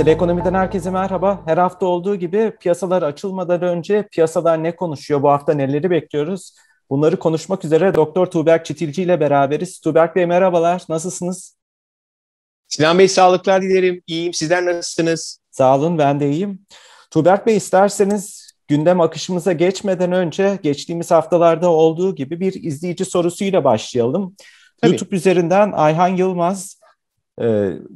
Mesele Ekonomi'den herkese merhaba. Her hafta olduğu gibi piyasalar açılmadan önce piyasalar ne konuşuyor, bu hafta neleri bekliyoruz? Bunları konuşmak üzere Doktor Tuğberk Çitilci ile beraberiz. Tuğberk Bey merhabalar, nasılsınız? Sinan Bey sağlıklar dilerim. iyiyim. sizler nasılsınız? Sağ olun, ben de iyiyim. Tuğberk Bey isterseniz gündem akışımıza geçmeden önce geçtiğimiz haftalarda olduğu gibi bir izleyici sorusuyla başlayalım. Tabii. YouTube üzerinden Ayhan Yılmaz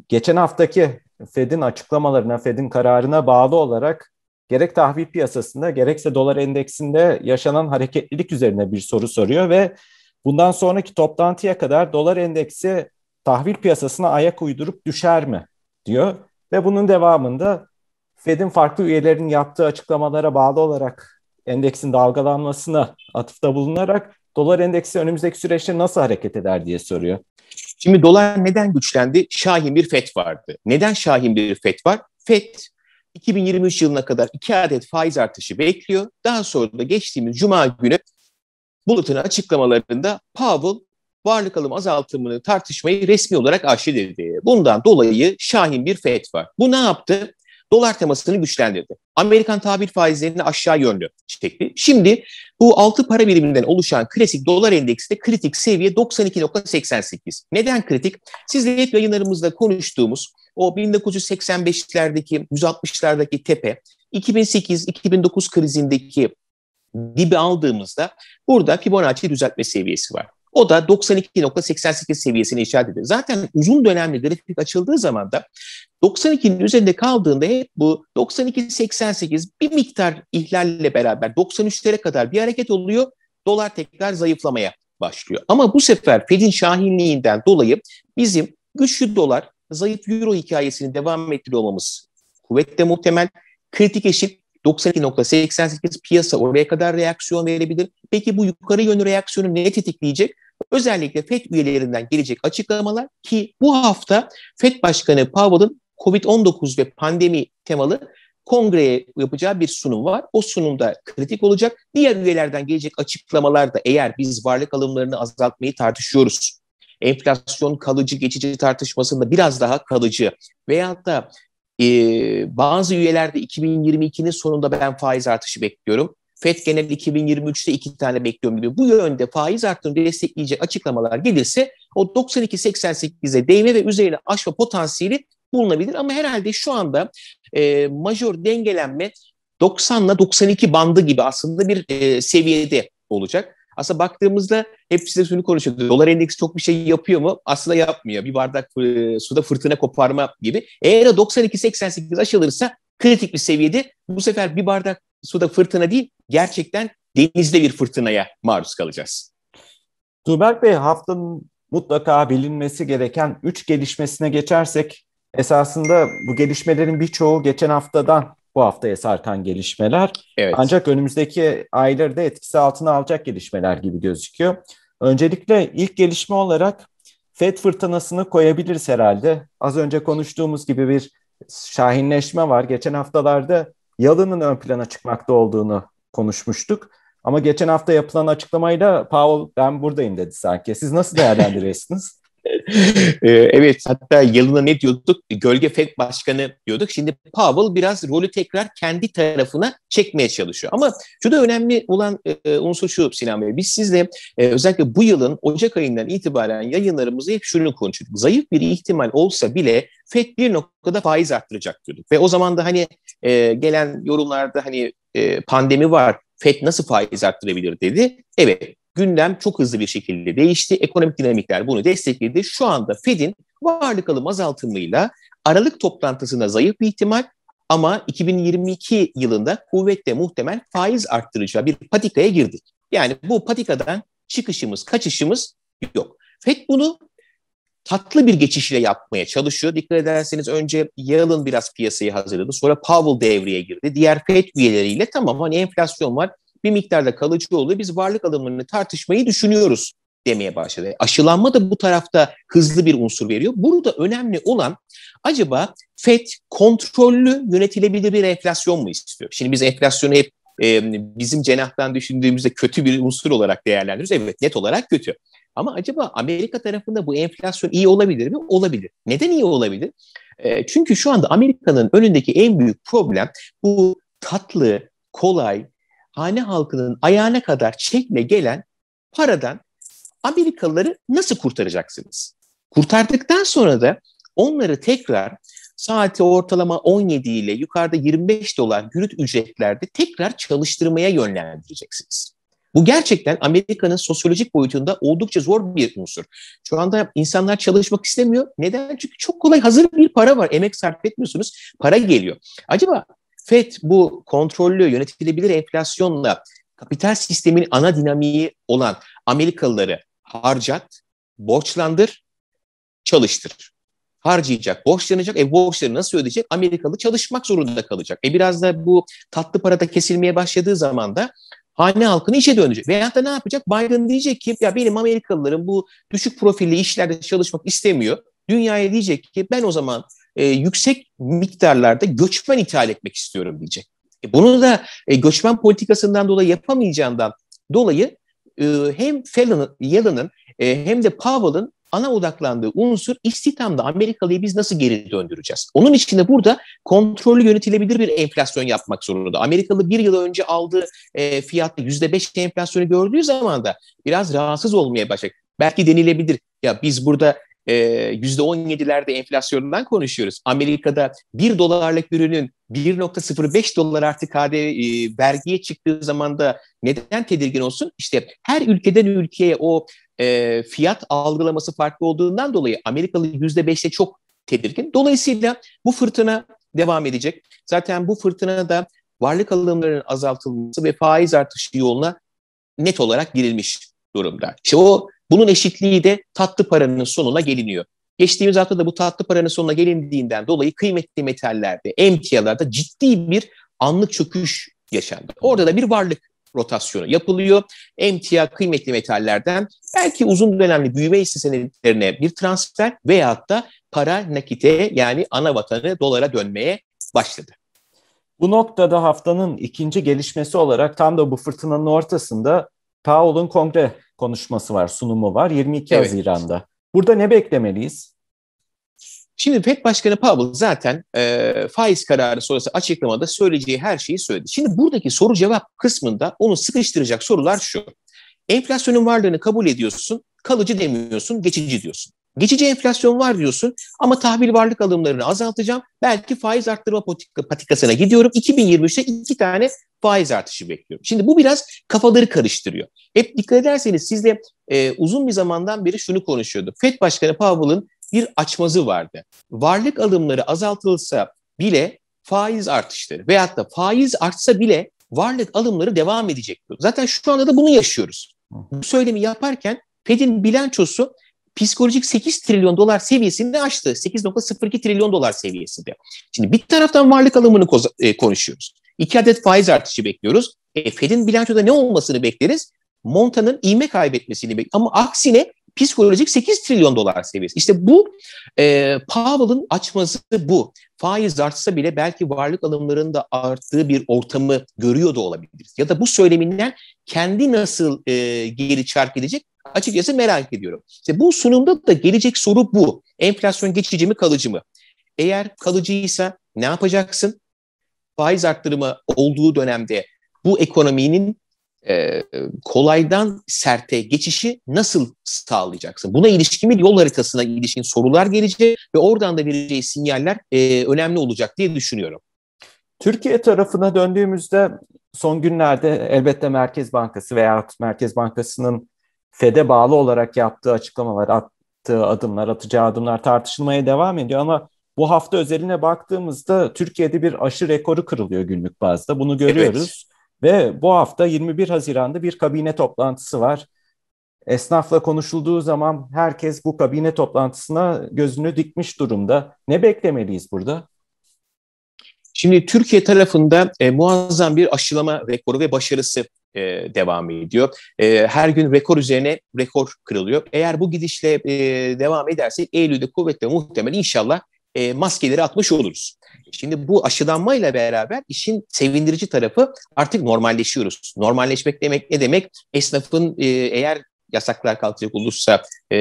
geçen haftaki Fed'in açıklamalarına, Fed'in kararına bağlı olarak gerek tahvil piyasasında gerekse dolar endeksinde yaşanan hareketlilik üzerine bir soru soruyor ve bundan sonraki toplantıya kadar dolar endeksi tahvil piyasasına ayak uydurup düşer mi diyor ve bunun devamında Fed'in farklı üyelerinin yaptığı açıklamalara bağlı olarak endeksin dalgalanmasına atıfta bulunarak dolar endeksi önümüzdeki süreçte nasıl hareket eder diye soruyor. Şimdi dolar neden güçlendi? Şahin bir FED vardı. Neden Şahin bir FED var? FED 2023 yılına kadar iki adet faiz artışı bekliyor. Daha sonra da geçtiğimiz cuma günü Bulletin açıklamalarında Powell varlık alım azaltımını tartışmayı resmi olarak aşil dedi. Bundan dolayı şahin bir FED var. Bu ne yaptı? dolar temasını güçlendirdi. Amerikan tabir faizlerini aşağı yönlü çekti. Şimdi bu 6 para biriminden oluşan klasik dolar endeksi de kritik seviye 92.88. Neden kritik? Sizle hep yayınlarımızda konuştuğumuz o 1985'lerdeki, 160'lardaki tepe, 2008-2009 krizindeki dibi aldığımızda burada Fibonacci düzeltme seviyesi var. O da 92.88 seviyesini işaret ediyor. Zaten uzun dönemli grafik açıldığı zaman da 92'nin üzerinde kaldığında hep bu 92.88 bir miktar ihlalle beraber 93'lere kadar bir hareket oluyor. Dolar tekrar zayıflamaya başlıyor. Ama bu sefer Fed'in şahinliğinden dolayı bizim güçlü dolar zayıf euro hikayesini devam ettiriyor olmamız kuvvetle muhtemel. Kritik eşit 92.88 piyasa oraya kadar reaksiyon verebilir. Peki bu yukarı yönlü reaksiyonu ne tetikleyecek? Özellikle FED üyelerinden gelecek açıklamalar ki bu hafta FED Başkanı Powell'ın COVID-19 ve pandemi temalı kongreye yapacağı bir sunum var. O sunumda kritik olacak. Diğer üyelerden gelecek açıklamalar da eğer biz varlık alımlarını azaltmayı tartışıyoruz. Enflasyon kalıcı geçici tartışmasında biraz daha kalıcı veyahut da e, bazı üyelerde 2022'nin sonunda ben faiz artışı bekliyorum. FED genel 2023'te iki tane bekliyorum gibi bu yönde faiz arttığını destekleyecek açıklamalar gelirse o 92-88'e değme ve üzerine aşma potansiyeli bulunabilir. Ama herhalde şu anda e, majör dengelenme 90 ile 92 bandı gibi aslında bir e, seviyede olacak. Aslında baktığımızda hep size şunu konuşuyordu. Dolar endeksi çok bir şey yapıyor mu? Aslında yapmıyor. Bir bardak e, suda fırtına koparma gibi. Eğer 92-88 aşılırsa kritik bir seviyede bu sefer bir bardak suda fırtına değil gerçekten denizde bir fırtınaya maruz kalacağız. Tuğberk Bey haftanın mutlaka bilinmesi gereken 3 gelişmesine geçersek esasında bu gelişmelerin birçoğu geçen haftadan bu haftaya sarkan gelişmeler. Evet. Ancak önümüzdeki ayları da etkisi altına alacak gelişmeler gibi gözüküyor. Öncelikle ilk gelişme olarak FED fırtınasını koyabiliriz herhalde. Az önce konuştuğumuz gibi bir şahinleşme var. Geçen haftalarda yalının ön plana çıkmakta olduğunu konuşmuştuk. Ama geçen hafta yapılan açıklamayla Paul ben buradayım dedi sanki. Siz nasıl değerlendiriyorsunuz? Ee, evet hatta yılına ne diyorduk? Gölge FED başkanı diyorduk. Şimdi Powell biraz rolü tekrar kendi tarafına çekmeye çalışıyor. Ama şu da önemli olan e, e, unsur şu Sinan Bey. Biz sizle e, özellikle bu yılın Ocak ayından itibaren yayınlarımızda hep şunu konuştuk. Zayıf bir ihtimal olsa bile FED bir noktada faiz arttıracak diyorduk. Ve o zaman da hani gelen yorumlarda hani pandemi var. FED nasıl faiz arttırabilir dedi. Evet Gündem çok hızlı bir şekilde değişti. Ekonomik dinamikler bunu destekledi. Şu anda Fed'in varlık alım azaltımıyla Aralık toplantısına zayıf bir ihtimal ama 2022 yılında kuvvetle muhtemel faiz arttıracağı bir patikaya girdik. Yani bu patikadan çıkışımız, kaçışımız yok. FED bunu tatlı bir geçişle yapmaya çalışıyor. Dikkat ederseniz önce Yalın biraz piyasayı hazırladı. Sonra Powell devreye girdi. Diğer FED üyeleriyle tamam hani enflasyon var bir miktarda kalıcı oluyor. Biz varlık alımlarını tartışmayı düşünüyoruz demeye başladı. Aşılanma da bu tarafta hızlı bir unsur veriyor. Burada önemli olan acaba FED kontrollü yönetilebilir bir enflasyon mu istiyor? Şimdi biz enflasyonu hep e, bizim cenahtan düşündüğümüzde kötü bir unsur olarak değerlendiriyoruz. Evet net olarak kötü. Ama acaba Amerika tarafında bu enflasyon iyi olabilir mi? Olabilir. Neden iyi olabilir? E, çünkü şu anda Amerika'nın önündeki en büyük problem bu tatlı, kolay, hane halkının ayağına kadar çekme gelen paradan Amerikalıları nasıl kurtaracaksınız? Kurtardıktan sonra da onları tekrar saati ortalama 17 ile yukarıda 25 dolar yürüt ücretlerde tekrar çalıştırmaya yönlendireceksiniz. Bu gerçekten Amerika'nın sosyolojik boyutunda oldukça zor bir unsur. Şu anda insanlar çalışmak istemiyor. Neden? Çünkü çok kolay hazır bir para var. Emek sarf etmiyorsunuz. Para geliyor. Acaba FED bu kontrollü yönetilebilir enflasyonla kapital sistemin ana dinamiği olan Amerikalıları harcat, borçlandır, çalıştır. Harcayacak, borçlanacak. E borçları nasıl ödeyecek? Amerikalı çalışmak zorunda kalacak. E biraz da bu tatlı parada kesilmeye başladığı zaman da hane halkını işe dönecek. Veyahut da ne yapacak? Biden diyecek ki ya benim Amerikalıların bu düşük profilli işlerde çalışmak istemiyor. Dünyaya diyecek ki ben o zaman e, yüksek miktarlarda göçmen ithal etmek istiyorum diyecek. E, bunu da e, göçmen politikasından dolayı yapamayacağından dolayı e, hem Yellen'ın e, hem de Powell'ın ana odaklandığı unsur istihdamda Amerikalı'yı biz nasıl geri döndüreceğiz? Onun için de burada kontrollü yönetilebilir bir enflasyon yapmak zorunda. Amerikalı bir yıl önce aldığı e, fiyatta %5 enflasyonu gördüğü zaman da biraz rahatsız olmaya başlayacak. Belki denilebilir ya biz burada %17'lerde enflasyondan konuşuyoruz. Amerika'da 1 dolarlık ürünün 1.05 dolar artı KD e, vergiye çıktığı zaman da neden tedirgin olsun? İşte her ülkeden ülkeye o e, fiyat algılaması farklı olduğundan dolayı Amerikalı %5'te çok tedirgin. Dolayısıyla bu fırtına devam edecek. Zaten bu fırtına da varlık alımlarının azaltılması ve faiz artışı yoluna net olarak girilmiş durumda. İşte o bunun eşitliği de tatlı paranın sonuna geliniyor. Geçtiğimiz hafta da bu tatlı paranın sonuna gelindiğinden dolayı kıymetli metallerde, emtialarda ciddi bir anlık çöküş yaşandı. Orada da bir varlık rotasyonu yapılıyor. Emtia kıymetli metallerden belki uzun dönemli büyüme hisse bir transfer veyahut da para nakite yani ana vatanı dolara dönmeye başladı. Bu noktada haftanın ikinci gelişmesi olarak tam da bu fırtınanın ortasında Powell'ın kongre konuşması var, sunumu var 22 evet. Haziran'da. Burada ne beklemeliyiz? Şimdi FED Başkanı Powell zaten e, faiz kararı sonrası açıklamada söyleyeceği her şeyi söyledi. Şimdi buradaki soru cevap kısmında onu sıkıştıracak sorular şu. Enflasyonun varlığını kabul ediyorsun, kalıcı demiyorsun, geçici diyorsun. Geçici enflasyon var diyorsun ama tahvil varlık alımlarını azaltacağım. Belki faiz arttırma patika, patikasına gidiyorum. 2023'te iki tane faiz artışı bekliyorum. Şimdi bu biraz kafaları karıştırıyor. Hep dikkat ederseniz sizle e, uzun bir zamandan beri şunu konuşuyorduk. FED Başkanı Powell'ın bir açmazı vardı. Varlık alımları azaltılsa bile faiz artışları veyahut da faiz artsa bile varlık alımları devam edecek. Zaten şu anda da bunu yaşıyoruz. Bu söylemi yaparken Fed'in bilançosu psikolojik 8 trilyon dolar seviyesini aştı. 8.02 trilyon dolar seviyesinde. Şimdi bir taraftan varlık alımını e, konuşuyoruz. İki adet faiz artışı bekliyoruz. E, Fed'in bilançoda ne olmasını bekleriz? Monta'nın ivme kaybetmesini bekliyoruz. Ama aksine psikolojik 8 trilyon dolar seviyesi. İşte bu e, Powell'ın açması bu. Faiz artsa bile belki varlık alımlarının da arttığı bir ortamı görüyor da olabiliriz. Ya da bu söyleminden kendi nasıl e, geri çark edecek açıkçası merak ediyorum. İşte bu sunumda da gelecek soru bu. Enflasyon geçici mi kalıcı mı? Eğer kalıcıysa ne yapacaksın? Faiz arttırımı olduğu dönemde bu ekonominin e, kolaydan serte geçişi nasıl sağlayacaksın? Buna ilişkin bir yol haritasına ilişkin sorular gelecek ve oradan da vereceği sinyaller e, önemli olacak diye düşünüyorum. Türkiye tarafına döndüğümüzde son günlerde elbette Merkez Bankası veya Merkez Bankası'nın FED'e bağlı olarak yaptığı açıklamalar, attığı adımlar, atacağı adımlar tartışılmaya devam ediyor ama bu hafta özeline baktığımızda Türkiye'de bir aşı rekoru kırılıyor günlük bazda. Bunu görüyoruz. Evet. Ve bu hafta 21 Haziran'da bir kabine toplantısı var. Esnafla konuşulduğu zaman herkes bu kabine toplantısına gözünü dikmiş durumda. Ne beklemeliyiz burada? Şimdi Türkiye tarafında e, muazzam bir aşılama rekoru ve başarısı e, devam ediyor. E, her gün rekor üzerine rekor kırılıyor. Eğer bu gidişle e, devam ederse Eylül'de kuvvetle muhtemel inşallah e, maskeleri atmış oluruz. Şimdi bu aşılanmayla beraber işin sevindirici tarafı artık normalleşiyoruz. Normalleşmek demek ne demek? Esnafın e, eğer yasaklar kalkacak olursa e,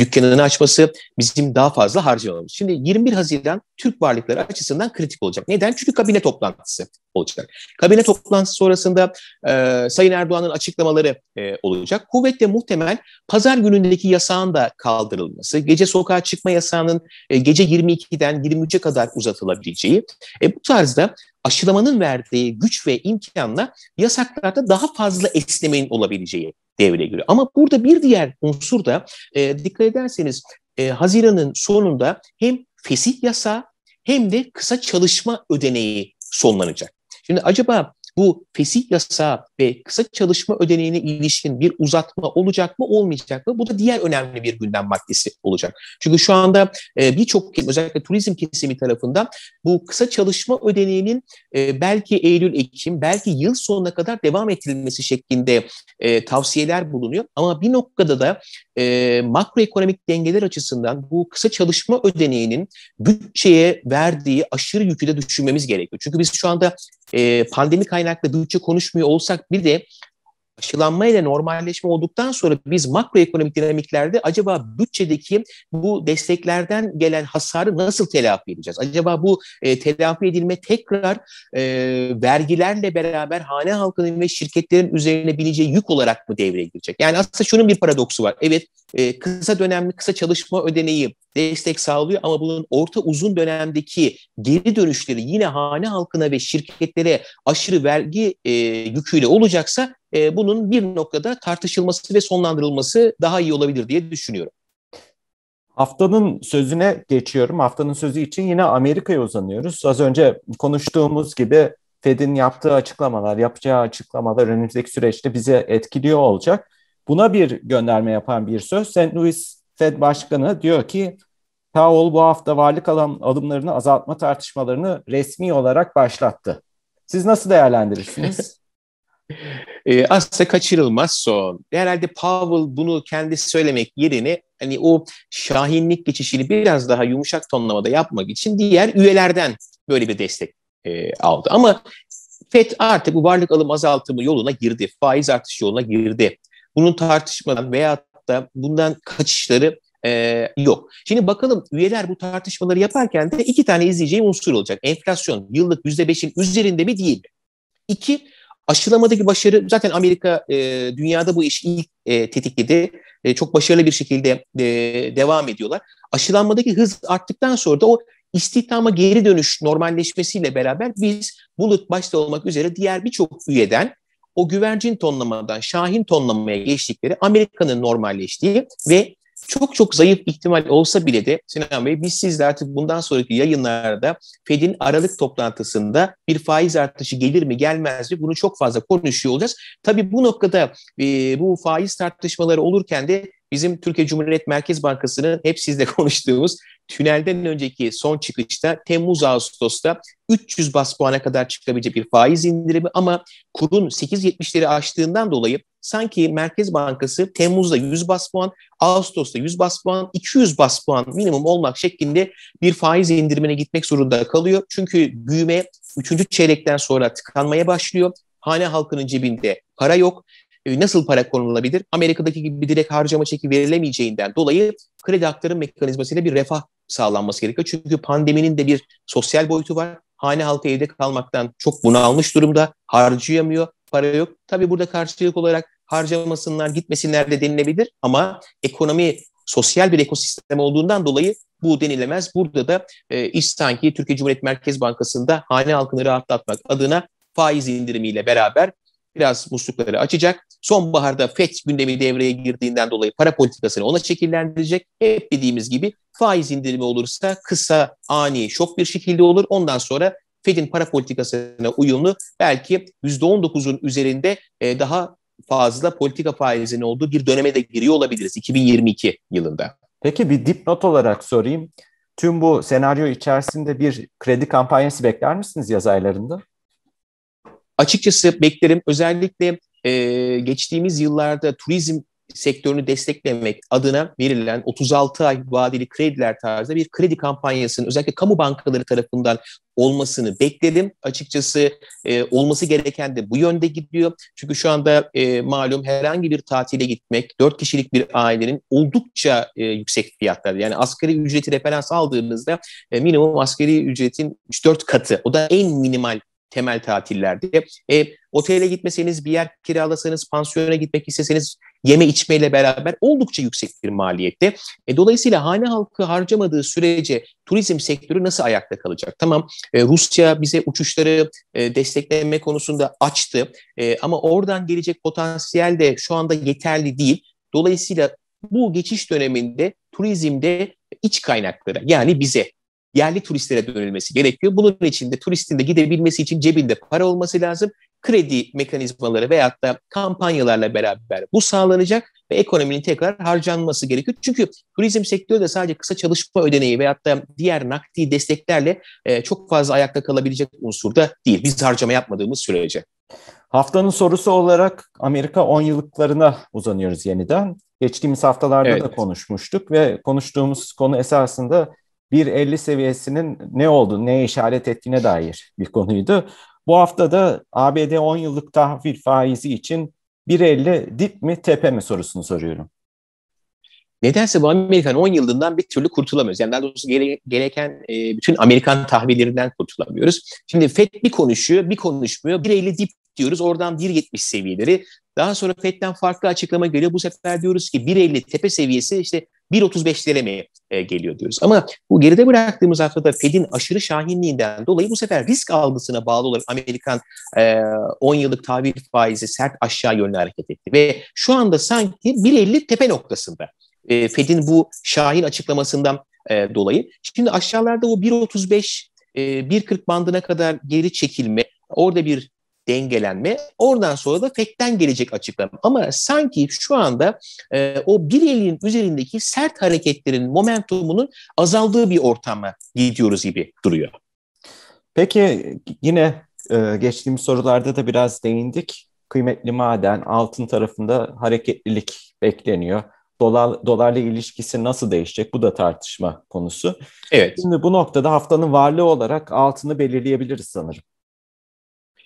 dükkanını açması bizim daha fazla harcamamız. Şimdi 21 Haziran Türk varlıkları açısından kritik olacak. Neden? Çünkü kabine toplantısı olacak. Kabine toplantısı sonrasında e, Sayın Erdoğan'ın açıklamaları e, olacak. Kuvvetle muhtemel pazar günündeki yasağın da kaldırılması, gece sokağa çıkma yasağının e, gece 22'den 23'e kadar uzatılabileceği. E, bu tarzda aşılamanın verdiği güç ve imkanla yasaklarda daha fazla esnemenin olabileceği devreye giriyor. Ama burada bir diğer unsur da e, dikkat ederseniz e, Haziran'ın sonunda hem fesih yasa hem de kısa çalışma ödeneği sonlanacak. Şimdi acaba bu fesih yasa ve kısa çalışma ödeneğine ilişkin bir uzatma olacak mı olmayacak mı? Bu da diğer önemli bir gündem maddesi olacak. Çünkü şu anda e, birçok özellikle turizm kesimi tarafından bu kısa çalışma ödeneğinin e, belki Eylül, Ekim, belki yıl sonuna kadar devam ettirilmesi şeklinde e, tavsiyeler bulunuyor. Ama bir noktada da makroekonomik dengeler açısından bu kısa çalışma ödeneğinin bütçeye verdiği aşırı yükü de düşünmemiz gerekiyor. Çünkü biz şu anda pandemi kaynaklı bütçe konuşmuyor olsak bir de aşılanma ile normalleşme olduktan sonra biz makroekonomik dinamiklerde acaba bütçedeki bu desteklerden gelen hasarı nasıl telafi edeceğiz? Acaba bu e, telafi edilme tekrar e, vergilerle beraber hane halkının ve şirketlerin üzerine bineceği yük olarak mı devreye girecek? Yani aslında şunun bir paradoksu var. Evet e, kısa dönemli kısa çalışma ödeneği destek sağlıyor ama bunun orta uzun dönemdeki geri dönüşleri yine hane halkına ve şirketlere aşırı vergi e, yüküyle olacaksa e, bunun bir noktada tartışılması ve sonlandırılması daha iyi olabilir diye düşünüyorum. Haftanın sözüne geçiyorum. Haftanın sözü için yine Amerika'ya uzanıyoruz. Az önce konuştuğumuz gibi Fed'in yaptığı açıklamalar, yapacağı açıklamalar önümüzdeki süreçte bizi etkiliyor olacak. Buna bir gönderme yapan bir söz. St. Louis Fed Başkanı diyor ki Powell bu hafta varlık alan alımlarını azaltma tartışmalarını resmi olarak başlattı. Siz nasıl değerlendirirsiniz? E, ee, aslında kaçırılmaz son. Herhalde Powell bunu kendi söylemek yerine hani o şahinlik geçişini biraz daha yumuşak tonlamada yapmak için diğer üyelerden böyle bir destek e, aldı. Ama FED artık bu varlık alım azaltımı yoluna girdi. Faiz artış yoluna girdi. Bunun tartışmadan veya da bundan kaçışları e, yok. Şimdi bakalım üyeler bu tartışmaları yaparken de iki tane izleyeceği unsur olacak. Enflasyon yıllık %5'in üzerinde mi değil mi? İki, Aşılamadaki başarı zaten Amerika e, dünyada bu iş ilk e, tetikledi. E, çok başarılı bir şekilde e, devam ediyorlar. Aşılanmadaki hız arttıktan sonra da o istihdama geri dönüş normalleşmesiyle beraber biz Bulut başta olmak üzere diğer birçok üyeden o güvercin tonlamadan şahin tonlamaya geçtikleri Amerika'nın normalleştiği ve çok çok zayıf ihtimal olsa bile de Sinan Bey biz siz de artık bundan sonraki yayınlarda Fed'in Aralık toplantısında bir faiz artışı gelir mi gelmez mi bunu çok fazla konuşuyor olacağız. Tabii bu noktada e, bu faiz tartışmaları olurken de bizim Türkiye Cumhuriyet Merkez Bankası'nın hep sizle konuştuğumuz tünelden önceki son çıkışta Temmuz-Ağustos'ta 300 bas puana kadar çıkabilecek bir faiz indirimi ama kurun 8.70'leri aştığından dolayı sanki Merkez Bankası Temmuz'da 100 bas puan, Ağustos'ta 100 bas puan, 200 bas puan minimum olmak şeklinde bir faiz indirimine gitmek zorunda kalıyor. Çünkü büyüme 3. çeyrekten sonra tıkanmaya başlıyor. Hane halkının cebinde para yok. Ee, nasıl para konulabilir? Amerika'daki gibi direkt harcama çeki verilemeyeceğinden dolayı kredi aktarım mekanizmasıyla bir refah sağlanması gerekiyor. Çünkü pandeminin de bir sosyal boyutu var. Hane halkı evde kalmaktan çok bunalmış durumda. Harcayamıyor, para yok. Tabii burada karşılık olarak harcamasınlar, gitmesinler de denilebilir ama ekonomi sosyal bir ekosistem olduğundan dolayı bu denilemez. Burada da e, iş sanki Türkiye Cumhuriyet Merkez Bankası'nda hane halkını rahatlatmak adına faiz indirimiyle beraber biraz muslukları açacak. Sonbaharda FED gündemi devreye girdiğinden dolayı para politikasını ona şekillendirecek. Hep dediğimiz gibi faiz indirimi olursa kısa, ani, şok bir şekilde olur. Ondan sonra FED'in para politikasına uyumlu belki %19'un üzerinde e, daha fazla politika faizinin olduğu bir döneme de giriyor olabiliriz 2022 yılında. Peki bir dipnot olarak sorayım. Tüm bu senaryo içerisinde bir kredi kampanyası bekler misiniz yaz aylarında? açıkçası beklerim özellikle e, geçtiğimiz yıllarda turizm sektörünü desteklemek adına verilen 36 ay vadeli krediler tarzında bir kredi kampanyasının özellikle kamu bankaları tarafından olmasını bekledim. Açıkçası e, olması gereken de bu yönde gidiyor. Çünkü şu anda e, malum herhangi bir tatile gitmek 4 kişilik bir ailenin oldukça e, yüksek fiyatlar. Yani asgari ücreti referans aldığımızda e, minimum asgari ücretin 3-4 katı. O da en minimal temel tatillerde. E, otele gitmeseniz, bir yer kiralasanız, pansiyona gitmek isteseniz yeme içmeyle beraber oldukça yüksek bir maliyette. E, dolayısıyla hane halkı harcamadığı sürece turizm sektörü nasıl ayakta kalacak? Tamam e, Rusya bize uçuşları e, destekleme konusunda açtı e, ama oradan gelecek potansiyel de şu anda yeterli değil. Dolayısıyla bu geçiş döneminde turizmde iç kaynaklara yani bize yerli turistlere dönülmesi gerekiyor. Bunun için de turistin de gidebilmesi için cebinde para olması lazım. Kredi mekanizmaları veyahut da kampanyalarla beraber bu sağlanacak ve ekonominin tekrar harcanması gerekiyor. Çünkü turizm sektörü de sadece kısa çalışma ödeneği veyahut da diğer nakdi desteklerle e, çok fazla ayakta kalabilecek unsurda değil. Biz harcama yapmadığımız sürece. Haftanın sorusu olarak Amerika 10 yıllıklarına uzanıyoruz yeniden. Geçtiğimiz haftalarda evet. da konuşmuştuk ve konuştuğumuz konu esasında 1.50 seviyesinin ne olduğunu, ne işaret ettiğine dair bir konuydu. Bu hafta da ABD 10 yıllık tahvil faizi için 1.50 dip mi tepe mi sorusunu soruyorum. Nedense bu Amerikan 10 yılından bir türlü kurtulamıyoruz. Yani daha doğrusu gere gereken e, bütün Amerikan tahvillerinden kurtulamıyoruz. Şimdi FED bir konuşuyor, bir konuşmuyor. 1.50 dip diyoruz. Oradan 1.70 seviyeleri. Daha sonra FED'den farklı açıklama geliyor. Bu sefer diyoruz ki 1.50 tepe seviyesi işte 1.35'lere mi e, geliyor diyoruz. Ama bu geride bıraktığımız haftada Fed'in aşırı şahinliğinden dolayı bu sefer risk algısına bağlı olarak Amerikan 10 e, yıllık tahvil faizi sert aşağı yönlü hareket etti. Ve şu anda sanki 1.50 tepe noktasında. Fed'in e, bu şahin açıklamasından dolayı. Şimdi aşağılarda o 1.35 1.40 bandına kadar geri çekilme, orada bir dengelenme. Oradan sonra da FEC'ten gelecek açıklama. Ama sanki şu anda e, o bir elin üzerindeki sert hareketlerin momentumunun azaldığı bir ortama gidiyoruz gibi duruyor. Peki yine e, geçtiğimiz sorularda da biraz değindik. Kıymetli maden, altın tarafında hareketlilik bekleniyor. Dolar, dolarla ilişkisi nasıl değişecek? Bu da tartışma konusu. Evet. Şimdi bu noktada haftanın varlığı olarak altını belirleyebiliriz sanırım.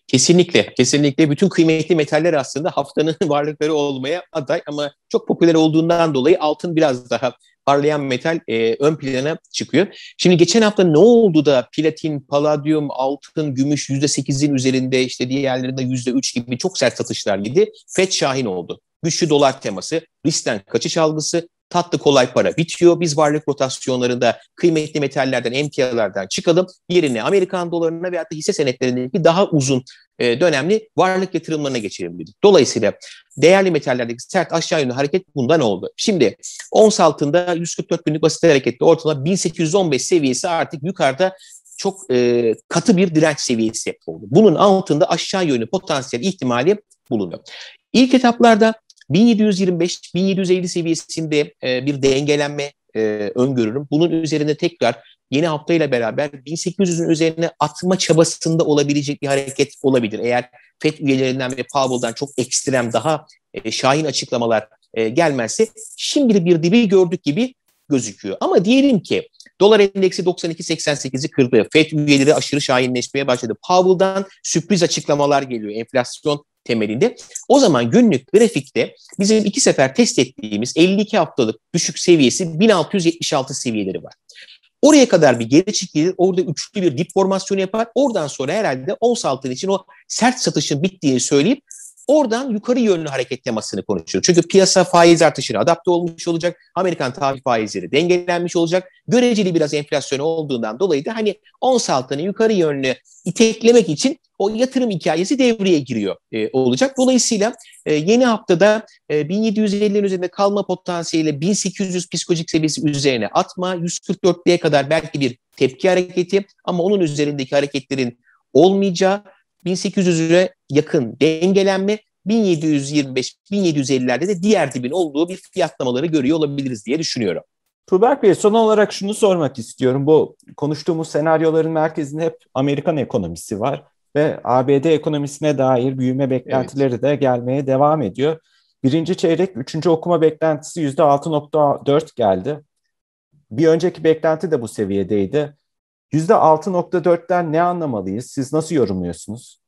Kesinlikle, kesinlikle bütün kıymetli metaller aslında haftanın varlıkları olmaya aday ama çok popüler olduğundan dolayı altın biraz daha parlayan metal e, ön plana çıkıyor. Şimdi geçen hafta ne oldu da platin, paladyum, altın, gümüş %8'in üzerinde işte diğerlerinde %3 gibi çok sert satışlar gidi. FED şahin oldu. Güçlü dolar teması, riskten kaçış algısı, tatlı kolay para bitiyor. Biz varlık rotasyonlarında kıymetli metallerden, emtialardan çıkalım. Yerine Amerikan dolarına veya da hisse senetlerindeki daha uzun e, dönemli varlık yatırımlarına geçelim dedik. Dolayısıyla değerli metallerdeki sert aşağı yönlü hareket bundan oldu. Şimdi ons altında 144 günlük basit hareketli ortalama 1815 seviyesi artık yukarıda çok e, katı bir direnç seviyesi oldu. Bunun altında aşağı yönlü potansiyel ihtimali bulunuyor. İlk etaplarda 1725-1750 seviyesinde e, bir dengelenme e, öngörürüm. Bunun üzerinde tekrar yeni haftayla beraber 1800'ün üzerine atma çabasında olabilecek bir hareket olabilir. Eğer FED üyelerinden ve Powell'dan çok ekstrem daha e, şahin açıklamalar e, gelmezse şimdi bir dibi gördük gibi gözüküyor. Ama diyelim ki Dolar endeksi 92.88'i kırdı. FED üyeleri aşırı şahinleşmeye başladı. Powell'dan sürpriz açıklamalar geliyor enflasyon temelinde. O zaman günlük grafikte bizim iki sefer test ettiğimiz 52 haftalık düşük seviyesi 1676 seviyeleri var. Oraya kadar bir geri çekilir. Orada üçlü bir dip formasyonu yapar. Oradan sonra herhalde ons altın için o sert satışın bittiğini söyleyip Oradan yukarı yönlü hareket temasını konuşuyoruz. Çünkü piyasa faiz artışına adapte olmuş olacak. Amerikan tahvil faizleri dengelenmiş olacak. Göreceli biraz enflasyon olduğundan dolayı da hani ons altını yukarı yönlü iteklemek için o yatırım hikayesi devreye giriyor e, olacak. Dolayısıyla e, yeni haftada e, 1750'nin üzerinde kalma potansiyeli 1800 psikolojik seviyesi üzerine atma 144'lüye kadar belki bir tepki hareketi ama onun üzerindeki hareketlerin olmayacağı 1800'e yakın dengelenme 1725-1750'lerde de diğer dibin olduğu bir fiyatlamaları görüyor olabiliriz diye düşünüyorum. Tuberk Bey son olarak şunu sormak istiyorum. Bu konuştuğumuz senaryoların merkezinde hep Amerikan ekonomisi var ve ABD ekonomisine dair büyüme beklentileri evet. de gelmeye devam ediyor. Birinci çeyrek üçüncü okuma beklentisi %6.4 geldi. Bir önceki beklenti de bu seviyedeydi. %6.4'ten ne anlamalıyız? Siz nasıl yorumluyorsunuz?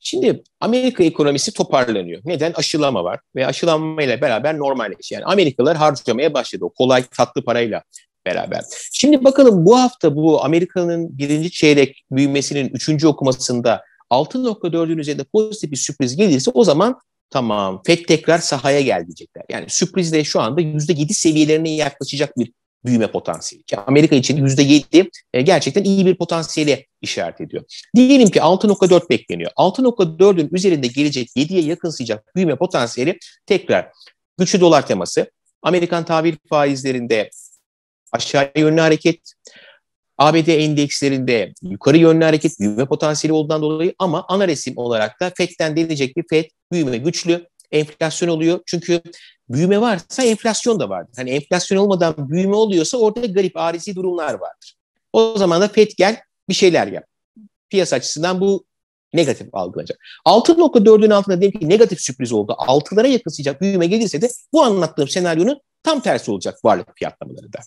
Şimdi Amerika ekonomisi toparlanıyor. Neden? Aşılama var ve aşılanmayla beraber normalleşiyor. Yani Amerikalılar harcamaya başladı o kolay tatlı parayla beraber. Şimdi bakalım bu hafta bu Amerika'nın birinci çeyrek büyümesinin üçüncü okumasında 6.4'ün üzerinde pozitif bir sürpriz gelirse o zaman tamam FED tekrar sahaya gel diyecekler. Yani sürprizle şu anda %7 seviyelerine yaklaşacak bir büyüme potansiyeli. Ki Amerika için %7 e, gerçekten iyi bir potansiyeli işaret ediyor. Diyelim ki 6.4 bekleniyor. 6.4'ün üzerinde gelecek 7'ye yakınsayacak büyüme potansiyeli tekrar güçlü dolar teması, Amerikan tahvil faizlerinde aşağı yönlü hareket, ABD endekslerinde yukarı yönlü hareket büyüme potansiyeli olduğundan dolayı ama ana resim olarak da FED'den denilecek bir FED büyüme güçlü, enflasyon oluyor. Çünkü büyüme varsa enflasyon da vardır. Hani enflasyon olmadan büyüme oluyorsa orada garip arizi durumlar vardır. O zaman da FED gel bir şeyler yap. Piyasa açısından bu negatif algılanacak. 6.4'ün altında diyelim ki negatif sürpriz oldu. 6'lara yakınsayacak büyüme gelirse de bu anlattığım senaryonun tam tersi olacak varlık fiyatlamaları da.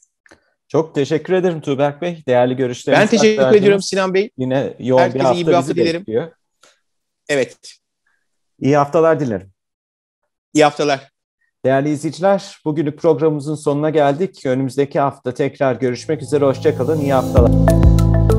Çok teşekkür ederim Tuğberk Bey. Değerli görüşleriniz. Ben teşekkür aktardınız. ediyorum Sinan Bey. Yine yoğun Herkese bir hafta, iyi bir hafta dilerim. Bekliyor. Evet. İyi haftalar dilerim. İyi haftalar. Değerli izleyiciler, bugünlük programımızın sonuna geldik. Önümüzdeki hafta tekrar görüşmek üzere. Hoşçakalın, iyi haftalar.